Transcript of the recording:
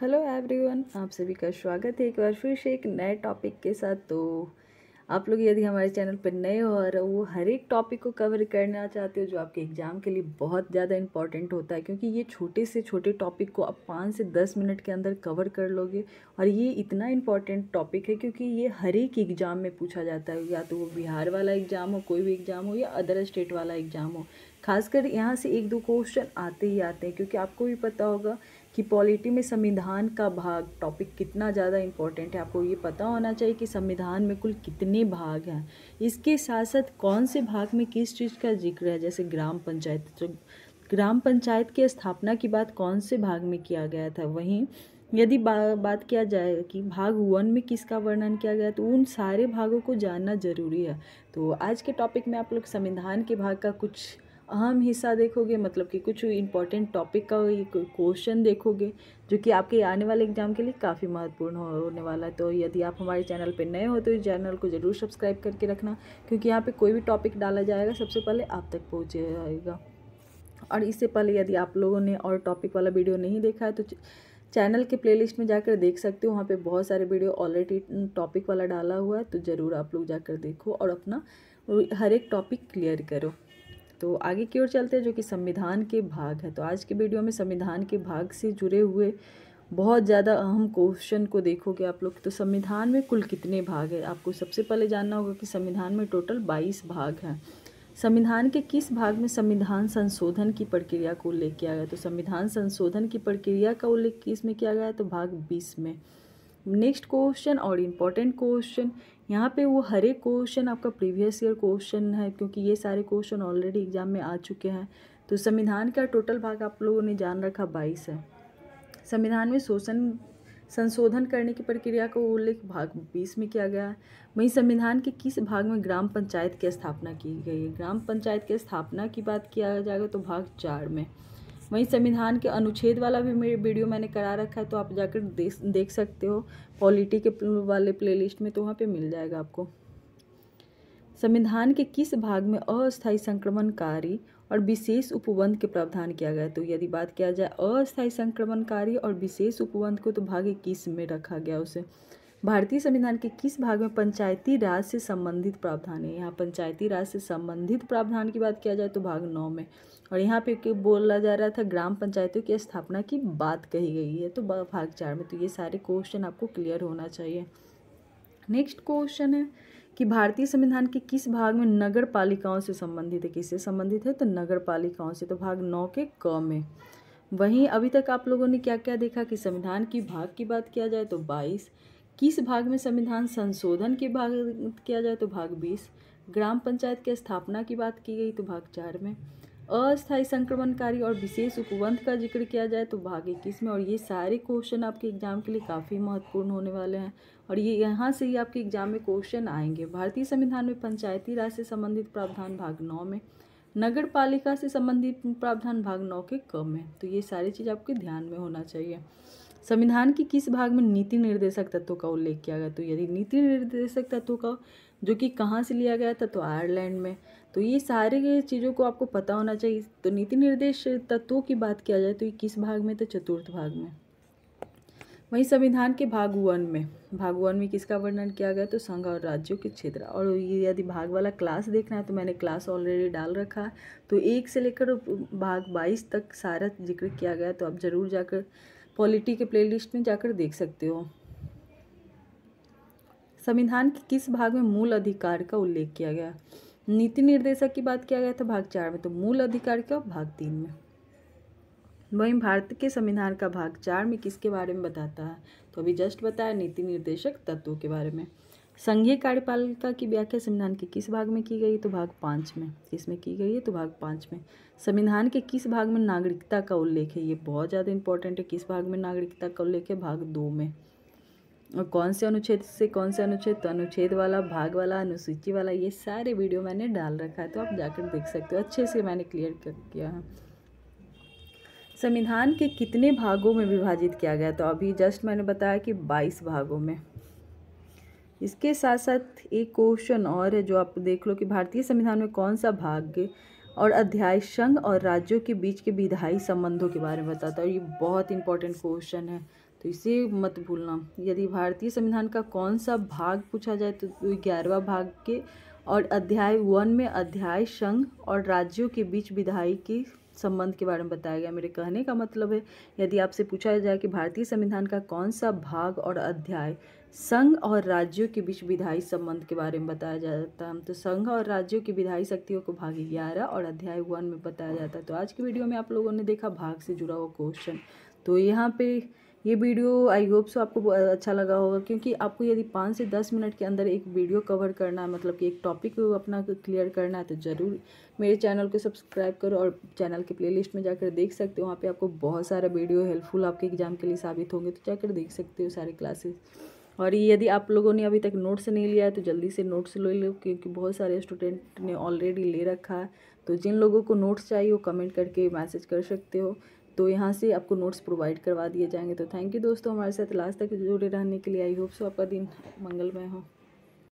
hello everyone आप सभी का स्वागत है एक बार फिर से एक नए टॉपिक के साथ तो आप लोग यदि हमारे चैनल पर नए हो और वो हर एक टॉपिक को कवर करना चाहते हो जो आपके एग्ज़ाम के लिए बहुत ज़्यादा इंपॉर्टेंट होता है क्योंकि ये छोटे से छोटे टॉपिक को आप पाँच से दस मिनट के अंदर कवर कर लोगे और ये इतना इंपॉर्टेंट टॉपिक है क्योंकि ये हर एक एग्ज़ाम में पूछा जाता है या तो वो बिहार वाला एग्ज़ाम हो कोई भी एग्ज़ाम हो या अदर स्टेट वाला एग्ज़ाम हो खासकर यहाँ से एक दो क्वेश्चन आते ही आते हैं क्योंकि आपको भी पता होगा कि पॉलिटी में संविधान का भाग टॉपिक कितना ज़्यादा इम्पोर्टेंट है आपको ये पता होना चाहिए कि संविधान में कुल कितने भाग हैं इसके साथ साथ कौन से भाग में किस चीज़ का जिक्र है जैसे ग्राम पंचायत तो ग्राम पंचायत की स्थापना की बात कौन से भाग में किया गया था वहीं यदि बा, बात किया जाए कि भाग वन में किसका वर्णन किया गया तो उन सारे भागों को जानना जरूरी है तो आज के टॉपिक में आप लोग संविधान के भाग का कुछ अहम हिस्सा देखोगे मतलब कि कुछ इंपॉर्टेंट टॉपिक का क्वेश्चन देखोगे जो कि आपके आने वाले एग्जाम के लिए काफ़ी महत्वपूर्ण होने वाला है तो यदि आप हमारे चैनल पर नए हो तो इस चैनल को ज़रूर सब्सक्राइब करके रखना क्योंकि यहाँ पर कोई भी टॉपिक डाला जाएगा सबसे पहले आप तक जाएगा और इससे पहले यदि आप लोगों ने और टॉपिक वाला वीडियो नहीं देखा है तो चैनल के प्लेलिस्ट में जाकर देख सकते हो वहाँ पे बहुत सारे वीडियो ऑलरेडी टॉपिक वाला डाला हुआ है तो ज़रूर आप लोग जाकर देखो और अपना हर एक टॉपिक क्लियर करो तो आगे की ओर चलते हैं जो कि संविधान के भाग है तो आज के वीडियो में संविधान के भाग से जुड़े हुए बहुत ज़्यादा अहम क्वेश्चन को देखोगे आप लोग तो संविधान में कुल कितने भाग है आपको सबसे पहले जानना होगा कि संविधान में टोटल बाईस भाग हैं संविधान के किस भाग में संविधान संशोधन की प्रक्रिया को उल्लेख किया गया तो संविधान संशोधन की प्रक्रिया का उल्लेख किस में किया गया तो भाग बीस में नेक्स्ट क्वेश्चन और इम्पॉर्टेंट क्वेश्चन यहाँ पे वो हर एक क्वेश्चन आपका प्रीवियस ईयर क्वेश्चन है क्योंकि ये सारे क्वेश्चन ऑलरेडी एग्जाम में आ चुके हैं तो संविधान का टोटल भाग आप लोगों ने जान रखा बाईस है संविधान में शोषण संशोधन करने की प्रक्रिया का उल्लेख भाग बीस में किया गया है वहीं संविधान के किस भाग में ग्राम पंचायत की स्थापना की गई है ग्राम पंचायत की स्थापना की बात किया जाएगा तो भाग चार में वहीं संविधान के अनुच्छेद वाला भी मेरे वीडियो मैंने करा रखा है तो आप जाकर देख सकते हो पॉलिटी के वाले प्लेलिस्ट में तो वहाँ पे मिल जाएगा आपको संविधान के किस भाग में अस्थायी संक्रमणकारी और विशेष उपबंध के प्रावधान किया गया तो यदि बात किया जाए अस्थायी संक्रमणकारी और विशेष उपबंध को तो भाग इक्कीस में रखा गया उसे भारतीय संविधान के किस भाग में पंचायती राज से संबंधित प्रावधान है यहाँ पंचायती राज से संबंधित प्रावधान की बात किया जाए तो भाग नौ में और यहाँ पे बोला जा रहा था ग्राम पंचायतों की स्थापना की बात कही गई है तो भाग चार में तो ये सारे क्वेश्चन आपको क्लियर होना चाहिए नेक्स्ट क्वेश्चन है कि भारतीय संविधान के किस भाग में नगर पालिकाओं से संबंधित है किससे संबंधित है तो नगर पालिकाओं से तो भाग नौ के क में वहीं अभी तक आप लोगों ने क्या क्या देखा कि संविधान की भाग की बात किया जाए तो बाईस किस भाग में संविधान संशोधन के भाग किया जाए तो भाग बीस ग्राम पंचायत के स्थापना की बात की गई तो भाग चार में अस्थायी संक्रमणकारी और विशेष उपबंध का जिक्र किया जाए तो भाग इक्कीस में और ये सारे क्वेश्चन आपके एग्जाम के लिए काफ़ी महत्वपूर्ण होने वाले हैं और ये यहाँ से ही आपके एग्जाम में क्वेश्चन आएंगे भारतीय संविधान में पंचायती राज से संबंधित प्रावधान भाग नौ में नगर पालिका से संबंधित प्रावधान भाग नौ के कम है तो ये सारी चीज़ आपके ध्यान में होना चाहिए संविधान के किस भाग में नीति निर्देशक तत्व का उल्लेख किया गया तो यदि नीति निर्देशक तत्व का जो कि कहाँ से लिया गया था तो आयरलैंड में तो ये सारे चीज़ों को आपको पता होना चाहिए तो नीति निर्देश तत्वों की बात किया जाए तो ये किस भाग में तो चतुर्थ भाग में वहीं संविधान के भाग वन में भाग वन में किसका वर्णन किया गया तो संघ और राज्यों के क्षेत्र और ये यदि भाग वाला क्लास देखना है तो मैंने क्लास ऑलरेडी डाल रखा है तो एक से लेकर भाग बाईस तक सारा जिक्र किया गया तो आप ज़रूर जाकर पॉलिटी के प्लेलिस्ट में जाकर देख सकते हो संविधान के किस भाग में मूल अधिकार का उल्लेख किया गया नीति निर्देशक की बात किया गया था भाग चार में तो मूल अधिकार का भाग तीन में वहीं भारत के संविधान का भाग चार में किसके बारे में बताता है तो अभी जस्ट बताया नीति निर्देशक तत्वों के बारे में संघीय कार्यपालिका की व्याख्या संविधान के किस भाग में की गई है तो भाग पाँच में में की गई है तो भाग पाँच में संविधान के किस भाग में नागरिकता का उल्लेख है ये बहुत ज़्यादा इंपॉर्टेंट है किस भाग में नागरिकता का उल्लेख है भाग दो में और कौन से अनुच्छेद से कौन से अनुच्छेद तो अनुच्छेद वाला भाग वाला अनुसूची वाला ये सारे वीडियो मैंने डाल रखा है तो आप जाकर देख सकते हो अच्छे से मैंने क्लियर कर किया है संविधान के कितने भागों में विभाजित किया गया तो अभी जस्ट मैंने बताया कि बाईस भागों में इसके साथ साथ एक क्वेश्चन और है जो आप देख लो कि भारतीय संविधान में कौन सा भाग और अध्याय संघ और राज्यों के बीच के विधायी संबंधों के बारे में बताता है और ये बहुत इंपॉर्टेंट क्वेश्चन है तो इसे मत भूलना यदि भारतीय संविधान का कौन सा भाग पूछा जाए तो ग्यारहवा भाग के और अध्याय वन में अध्याय संघ और राज्यों के बीच विधायी के संबंध के बारे में बताया गया मेरे कहने का मतलब है यदि आपसे पूछा जाए कि भारतीय संविधान का कौन सा भाग और अध्याय संघ और राज्यों के बीच विधायी संबंध के बारे में बताया जाता है तो संघ और राज्यों की विधायी शक्तियों को भाग ग्यारह और अध्याय वन में बताया जाता है तो आज की वीडियो में आप लोगों ने देखा भाग से जुड़ा हुआ क्वेश्चन तो यहाँ पे ये वीडियो आई होप सो आपको अच्छा लगा होगा क्योंकि आपको यदि पाँच से दस मिनट के अंदर एक वीडियो कवर करना है मतलब कि एक टॉपिक को अपना क्लियर करना है तो ज़रूर मेरे चैनल को सब्सक्राइब करो और चैनल के प्लेलिस्ट में जाकर देख सकते हो वहाँ पे आपको बहुत सारा वीडियो हेल्पफुल आपके एग्जाम के लिए साबित होंगे तो जाकर देख सकते हो सारे क्लासेस और ये यदि आप लोगों ने अभी तक नोट्स नहीं लिया है तो जल्दी से नोट्स ले लो क्योंकि बहुत सारे स्टूडेंट ने ऑलरेडी ले रखा है तो जिन लोगों को नोट्स चाहिए वो कमेंट करके मैसेज कर सकते हो तो यहाँ से आपको नोट्स प्रोवाइड करवा दिए जाएंगे तो थैंक यू दोस्तों हमारे साथ लास्ट तक जुड़े रहने के लिए आई होप सो आपका दिन मंगलमय हो